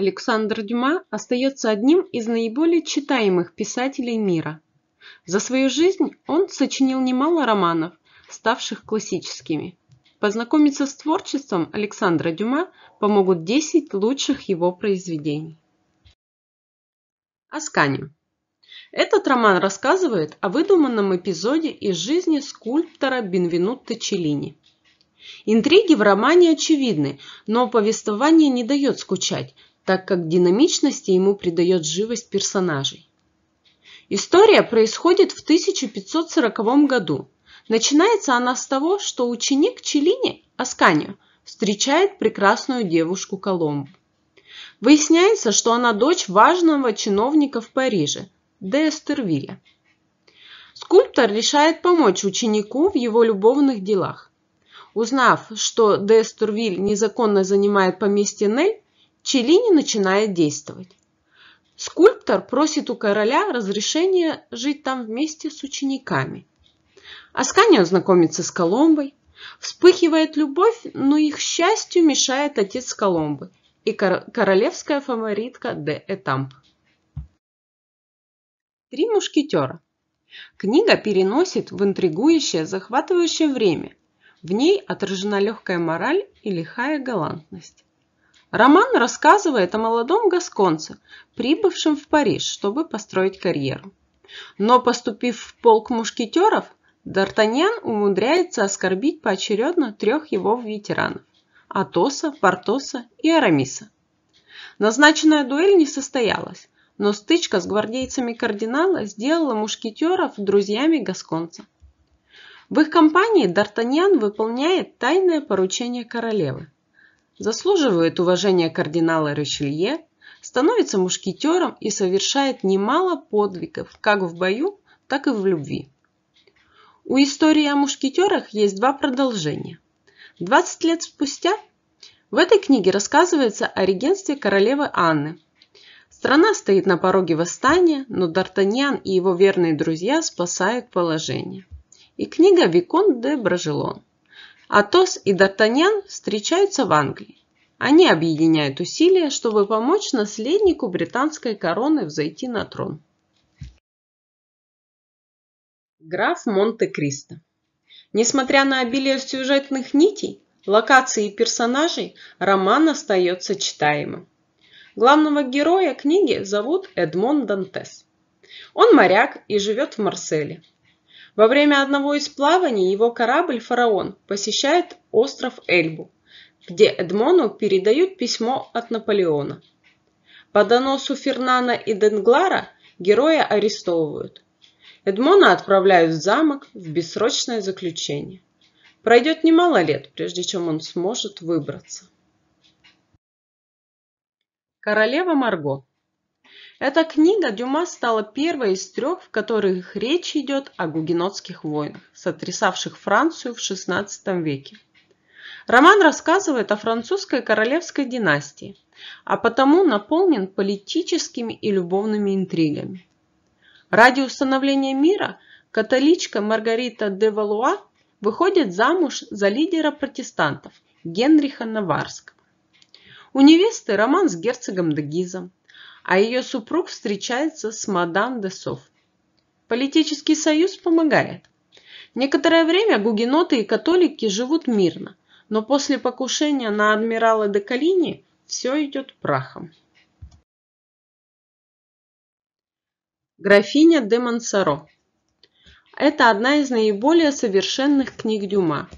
Александр Дюма остается одним из наиболее читаемых писателей мира. За свою жизнь он сочинил немало романов, ставших классическими. Познакомиться с творчеством Александра Дюма помогут 10 лучших его произведений. Асканию. Этот роман рассказывает о выдуманном эпизоде из жизни скульптора Бенвенутто Челлини. Интриги в романе очевидны, но повествование не дает скучать, так как динамичности ему придает живость персонажей. История происходит в 1540 году. Начинается она с того, что ученик Челини, Асканио, встречает прекрасную девушку Коломбу. Выясняется, что она дочь важного чиновника в Париже, де Скульптор решает помочь ученику в его любовных делах. Узнав, что де незаконно занимает поместье Нель, Челлини начинает действовать. Скульптор просит у короля разрешения жить там вместе с учениками. Асканио знакомится с Коломбой. Вспыхивает любовь, но их счастью мешает отец Коломбы и королевская фаворитка де Этамп. Три мушкетера. Книга переносит в интригующее, захватывающее время. В ней отражена легкая мораль и лихая галантность. Роман рассказывает о молодом гасконце, прибывшем в Париж, чтобы построить карьеру. Но поступив в полк мушкетеров, Д'Артаньян умудряется оскорбить поочередно трех его ветеранов – Атоса, Портоса и Арамиса. Назначенная дуэль не состоялась, но стычка с гвардейцами кардинала сделала мушкетеров друзьями Гасконца. В их компании Д'Артаньян выполняет тайное поручение королевы заслуживает уважения кардинала Ришелье, становится мушкетером и совершает немало подвигов как в бою, так и в любви. У истории о мушкетерах есть два продолжения. 20 лет спустя в этой книге рассказывается о регенстве королевы Анны. Страна стоит на пороге восстания, но Д'Артаньян и его верные друзья спасают положение. И книга «Викон де Брожелон». Атос и Д'Артаньян встречаются в Англии. Они объединяют усилия, чтобы помочь наследнику британской короны взойти на трон. Граф Монте-Кристо Несмотря на обилие сюжетных нитей, локаций и персонажей, роман остается читаемым. Главного героя книги зовут Эдмон Дантес. Он моряк и живет в Марселе. Во время одного из плаваний его корабль «Фараон» посещает остров Эльбу, где Эдмону передают письмо от Наполеона. По доносу Фернана и Денглара героя арестовывают. Эдмона отправляют в замок в бессрочное заключение. Пройдет немало лет, прежде чем он сможет выбраться. Королева Марго эта книга Дюма стала первой из трех, в которых речь идет о гугенотских войнах, сотрясавших Францию в XVI веке. Роман рассказывает о французской королевской династии, а потому наполнен политическими и любовными интригами. Ради установления мира католичка Маргарита де Валуа выходит замуж за лидера протестантов Генриха Наварского. У невесты роман с герцогом де Гизом, а ее супруг встречается с мадам де Соф. Политический союз помогает. Некоторое время гугеноты и католики живут мирно, но после покушения на адмирала де Калини все идет прахом. Графиня де Монсоро. Это одна из наиболее совершенных книг Дюма.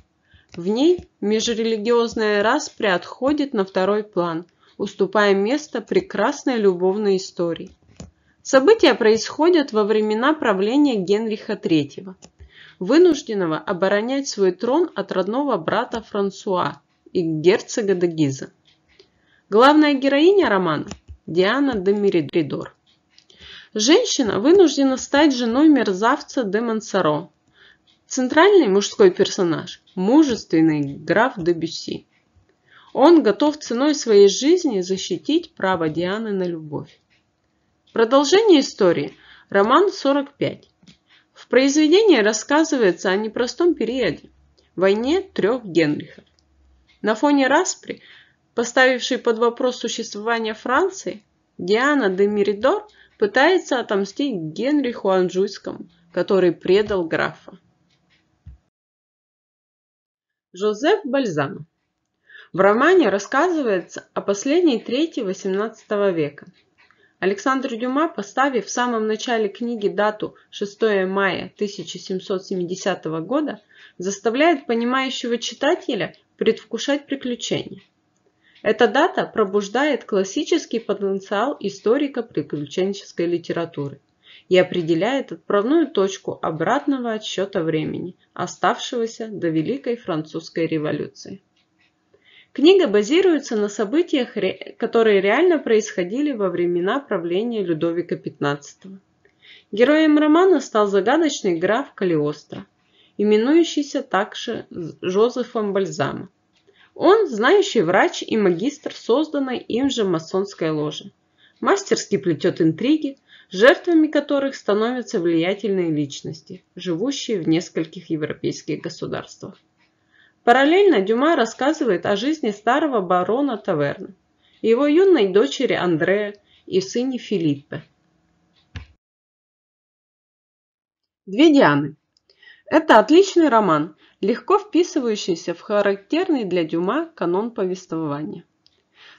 В ней межрелигиозная распри отходит на второй план, уступая место прекрасной любовной истории. События происходят во времена правления Генриха III, вынужденного оборонять свой трон от родного брата Франсуа и герцога де Гиза. Главная героиня романа – Диана де Меридор. Женщина вынуждена стать женой мерзавца де Монсоро. Центральный мужской персонаж – мужественный граф де Бюсси. Он готов ценой своей жизни защитить право Дианы на любовь. Продолжение истории. Роман 45. В произведении рассказывается о непростом периоде – войне трех Генрихов. На фоне распри, поставившей под вопрос существование Франции, Диана де Меридор пытается отомстить Генриху Анжуйскому, который предал графа. Жозеф Бальзам в романе рассказывается о последней трети XVIII века. Александр Дюма, поставив в самом начале книги дату 6 мая 1770 года, заставляет понимающего читателя предвкушать приключения. Эта дата пробуждает классический потенциал историка приключенческой литературы и определяет отправную точку обратного отсчета времени, оставшегося до Великой Французской революции. Книга базируется на событиях, которые реально происходили во времена правления Людовика XV. Героем романа стал загадочный граф Калиостро, именующийся также Жозефом Бальзама. Он – знающий врач и магистр созданной им же масонской ложи. Мастерски плетет интриги, жертвами которых становятся влиятельные личности, живущие в нескольких европейских государствах. Параллельно Дюма рассказывает о жизни старого барона Таверна, его юной дочери Андрея и сыне Филиппе. Две Дианы. Это отличный роман, легко вписывающийся в характерный для Дюма канон повествования.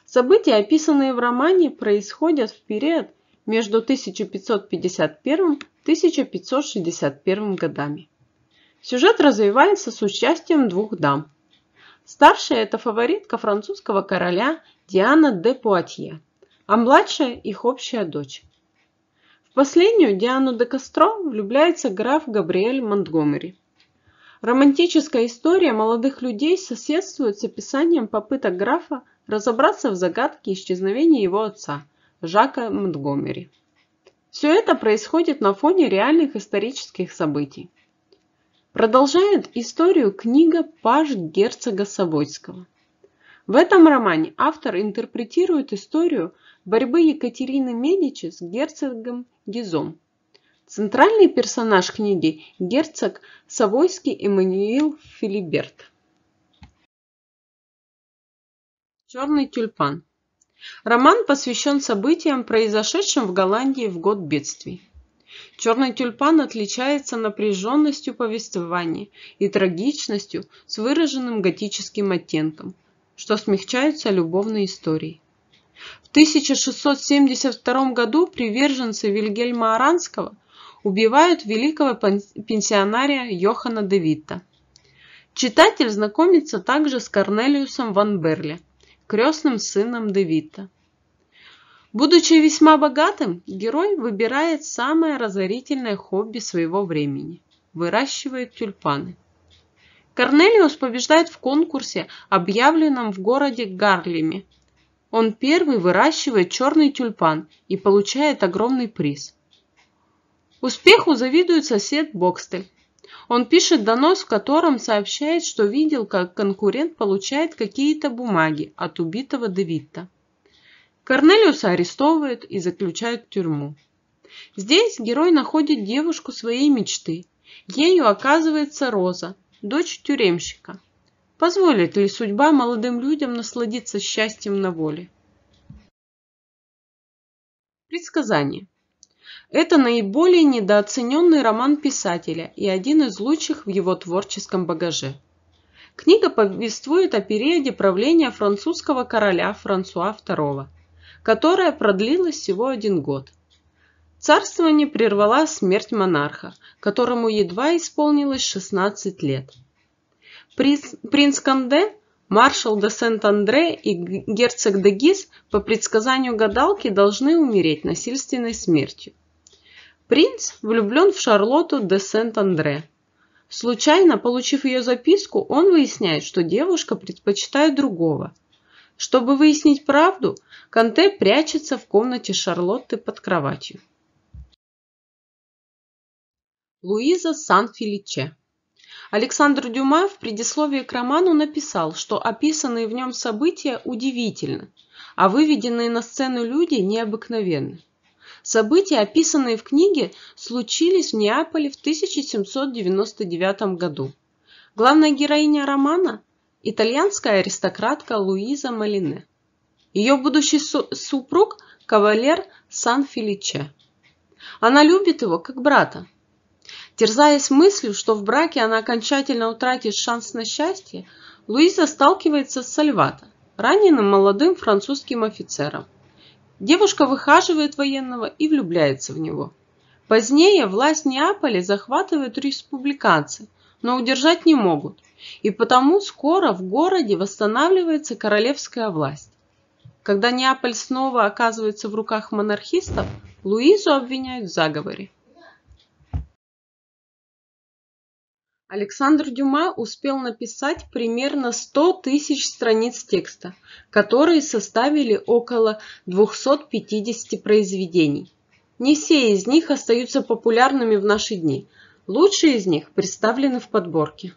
События, описанные в романе, происходят в период между 1551-1561 годами. Сюжет развивается с участием двух дам. Старшая – это фаворитка французского короля Диана де Пуатье, а младшая – их общая дочь. В последнюю Диану де Кастро влюбляется граф Габриэль Монтгомери. Романтическая история молодых людей соседствует с описанием попыток графа разобраться в загадке исчезновения его отца, Жака Монтгомери. Все это происходит на фоне реальных исторических событий. Продолжает историю книга Паж герцога Савойского. В этом романе автор интерпретирует историю борьбы Екатерины Медичи с герцогом Гизом. Центральный персонаж книги – герцог Савойский Эммануил Филиберт. Черный тюльпан. Роман посвящен событиям, произошедшим в Голландии в год бедствий. Черный тюльпан отличается напряженностью повествования и трагичностью с выраженным готическим оттенком, что смягчается любовной историей. В 1672 году приверженцы Вильгельма Аранского убивают великого пенсионария Йохана де Витта. Читатель знакомится также с Корнелиусом ван Берле, крестным сыном Девита. Будучи весьма богатым, герой выбирает самое разорительное хобби своего времени – выращивает тюльпаны. Корнелиус побеждает в конкурсе, объявленном в городе Гарлеме. Он первый выращивает черный тюльпан и получает огромный приз. Успеху завидует сосед Бокстель. Он пишет донос, в котором сообщает, что видел, как конкурент получает какие-то бумаги от убитого Девитта. Корнелиуса арестовывают и заключают в тюрьму. Здесь герой находит девушку своей мечты. Ею оказывается Роза, дочь тюремщика. Позволит ли судьба молодым людям насладиться счастьем на воле? Предсказание. Это наиболее недооцененный роман писателя и один из лучших в его творческом багаже. Книга повествует о периоде правления французского короля Франсуа II которая продлилась всего один год. Царствование прервала смерть монарха, которому едва исполнилось 16 лет. Принц, принц Канде, маршал де Сент-Андре и герцог де Гиз по предсказанию гадалки должны умереть насильственной смертью. Принц влюблен в Шарлотту де Сент-Андре. Случайно, получив ее записку, он выясняет, что девушка предпочитает другого – чтобы выяснить правду, Канте прячется в комнате Шарлотты под кроватью. Луиза Сан-Филиче Александр Дюма в предисловии к роману написал, что описанные в нем события удивительны, а выведенные на сцену люди необыкновенны. События, описанные в книге, случились в Неаполе в 1799 году. Главная героиня романа итальянская аристократка Луиза Малине. Ее будущий супруг – кавалер Сан-Филиче. Она любит его как брата. Терзаясь мыслью, что в браке она окончательно утратит шанс на счастье, Луиза сталкивается с Сальвато, раненым молодым французским офицером. Девушка выхаживает военного и влюбляется в него. Позднее власть Неаполя захватывают республиканцы – но удержать не могут, и потому скоро в городе восстанавливается королевская власть. Когда Неаполь снова оказывается в руках монархистов, Луизу обвиняют в заговоре. Александр Дюма успел написать примерно 100 тысяч страниц текста, которые составили около 250 произведений. Не все из них остаются популярными в наши дни – Лучшие из них представлены в подборке.